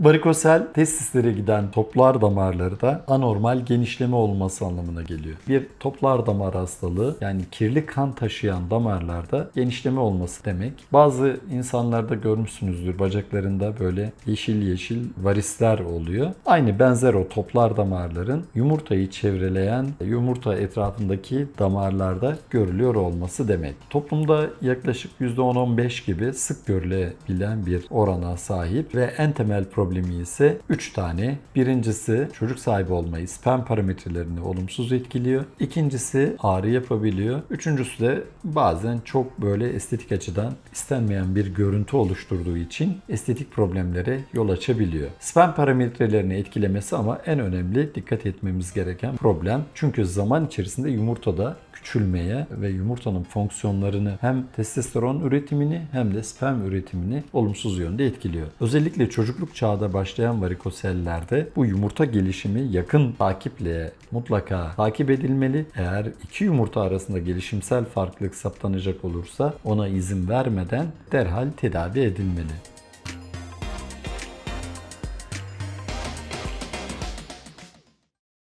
Varikosel testislere giden toplar damarları da anormal genişleme olması anlamına geliyor. Bir toplar damar hastalığı yani kirli kan taşıyan damarlarda genişleme olması demek. Bazı insanlarda görmüşsünüzdür bacaklarında böyle yeşil yeşil varisler oluyor. Aynı benzer o toplar damarların yumurtayı çevreleyen yumurta etrafındaki damarlarda görülüyor olması demek. Toplumda yaklaşık %10-15 gibi sık görülebilen bir orana sahip ve en temel problem problemi ise 3 tane. Birincisi çocuk sahibi olmayı sperm parametrelerini olumsuz etkiliyor. İkincisi ağrı yapabiliyor. Üçüncüsü de bazen çok böyle estetik açıdan istenmeyen bir görüntü oluşturduğu için estetik problemlere yol açabiliyor. Sperm parametrelerini etkilemesi ama en önemli dikkat etmemiz gereken problem. Çünkü zaman içerisinde yumurtada küçülmeye ve yumurtanın fonksiyonlarını hem testosteron üretimini hem de sperm üretimini olumsuz yönde etkiliyor. Özellikle çocukluk çağda başlayan varikosellerde bu yumurta gelişimi yakın takiple mutlaka takip edilmeli. Eğer iki yumurta arasında gelişimsel farklılık saptanacak olursa ona izin vermeden derhal tedavi edilmeli.